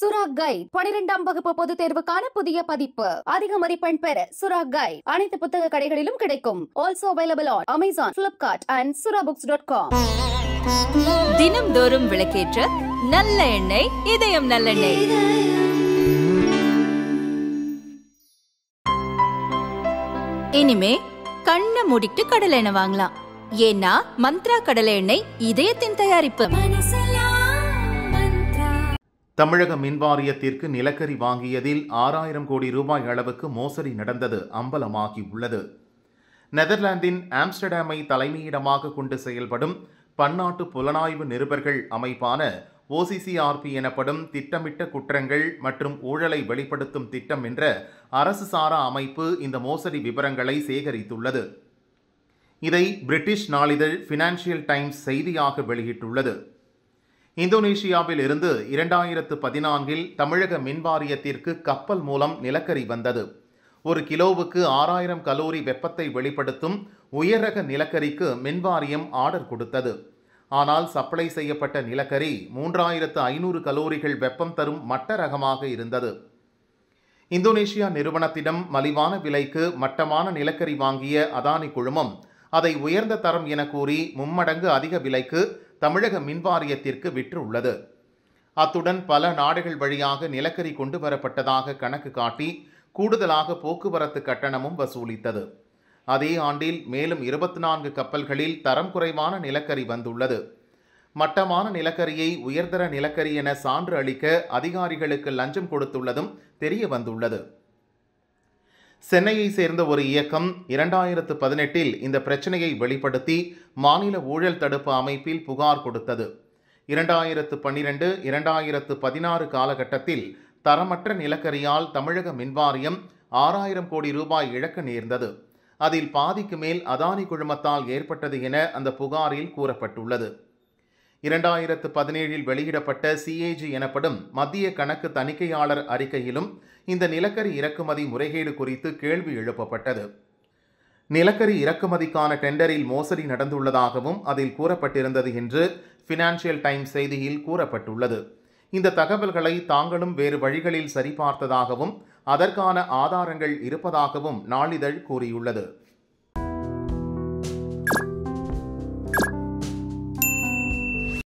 சுரா கைட் பனிரெண்டாம் வகுப்பு பொதுத் தேர்வுக்கான புதிய பதிப்பு அதிக மதிப்பெண் பெற சுரா கைட் அனைத்து புத்தக கடைகளிலும் கிடைக்கும் also available on Amazon Flipkart and Sura books dot com தோறும் விளக்கேற்ற நல்ல எண்ணெய் இதயம் நல்லெண்ணெய் இனிமே கண்ண மூடிட்டு கடலை எண்ணெய் வாங்கலாம் ஏன்னா மந்த்ரா கடலை எண்ணெய் இதயத்தின் தயாரிப்பு தமிழக மின்வாரியத்திற்கு நிலக்கரி வாங்கியதில் ஆறாயிரம் கோடி ரூபாய் அளவுக்கு மோசடி நடந்தது அம்பலமாகி உள்ளது நெதர்லாந்தின் ஆம்ஸ்டர்டாமை தலைமையிடமாக கொண்டு செயல்படும் பன்னாட்டு புலனாய்வு நிருபர்கள் அமைப்பான ஓசிசிஆர்பி எனப்படும் திட்டமிட்ட குற்றங்கள் மற்றும் ஊழலை வெளிப்படுத்தும் திட்டம் என்ற அரசு சாரா அமைப்பு இந்த மோசடி விவரங்களை சேகரித்துள்ளது இதை பிரிட்டிஷ் நாளிதழ் ஃபினான்ஷியல் டைம்ஸ் செய்தியாக வெளியிட்டுள்ளது இந்தோனேஷியாவில் இருந்து இரண்டாயிரத்து பதினான்கில் தமிழக மின்வாரியத்திற்கு கப்பல் மூலம் நிலக்கரி வந்தது ஒரு கிலோவுக்கு ஆறாயிரம் கலோரி வெப்பத்தை வெளிப்படுத்தும் உயரக நிலக்கரிக்கு மின்வாரியம் ஆர்டர் கொடுத்தது ஆனால் சப்ளை செய்யப்பட்ட நிலக்கரி மூன்றாயிரத்து ஐநூறு கலோரிகள் வெப்பம் தரும் மட்ட ரகமாக இருந்தது இந்தோனேஷியா நிறுவனத்திடம் மலிவான விலைக்கு மட்டமான நிலக்கரி வாங்கிய அதானி குழுமம் அதை உயர்ந்த தரம் என கூறி மும்மடங்கு அதிக விலைக்கு தமிழக மின்வாரியத்திற்கு விற்றுள்ளது அத்துடன் பல நாடுகள் வழியாக நிலக்கரி கொண்டு வரப்பட்டதாக கணக்கு காட்டி கூடுதலாக போக்குவரத்து கட்டணமும் வசூலித்தது அதே ஆண்டில் மேலும் இருபத்தி நான்கு கப்பல்களில் தரம் குறைவான நிலக்கரி வந்துள்ளது மட்டமான நிலக்கரியை உயர்தர நிலக்கரி என சான்று அளிக்க அதிகாரிகளுக்கு லஞ்சம் கொடுத்துள்ளதும் தெரிய வந்துள்ளது சென்னையை சேர்ந்த ஒரு இயக்கம் இரண்டாயிரத்து பதினெட்டில் இந்த பிரச்சனையை வெளிப்படுத்தி மாநில ஊழல் தடுப்பு அமைப்பில் புகார் கொடுத்தது இரண்டாயிரத்து பன்னிரண்டு இரண்டாயிரத்து பதினாறு காலகட்டத்தில் தரமற்ற நிலக்கரியால் தமிழக மின்வாரியம் ஆறாயிரம் கோடி ரூபாய் இழக்க நேர்ந்தது அதில் பாதிக்கு மேல் அதானி குழுமத்தால் ஏற்பட்டது என அந்த புகாரில் கூறப்பட்டுள்ளது இரண்டாயிரத்து பதினேழில் வெளியிடப்பட்ட சிஏஜி எனப்படும் மத்திய கணக்கு தணிக்கையாளர் அறிக்கையிலும் இந்த நிலக்கரி இறக்குமதி முறைகேடு குறித்து கேள்வி எழுப்பப்பட்டது நிலக்கரி இறக்குமதிக்கான டெண்டரில் மோசடி நடந்துள்ளதாகவும் அதில் கூறப்பட்டிருந்தது என்று ஃபினான்ஷியல் டைம்ஸ் செய்தியில் கூறப்பட்டுள்ளது இந்த தகவல்களை தாங்களும் வேறு வழிகளில் சரிபார்த்ததாகவும் அதற்கான ஆதாரங்கள் இருப்பதாகவும் நாளிதழ் கூறியுள்ளது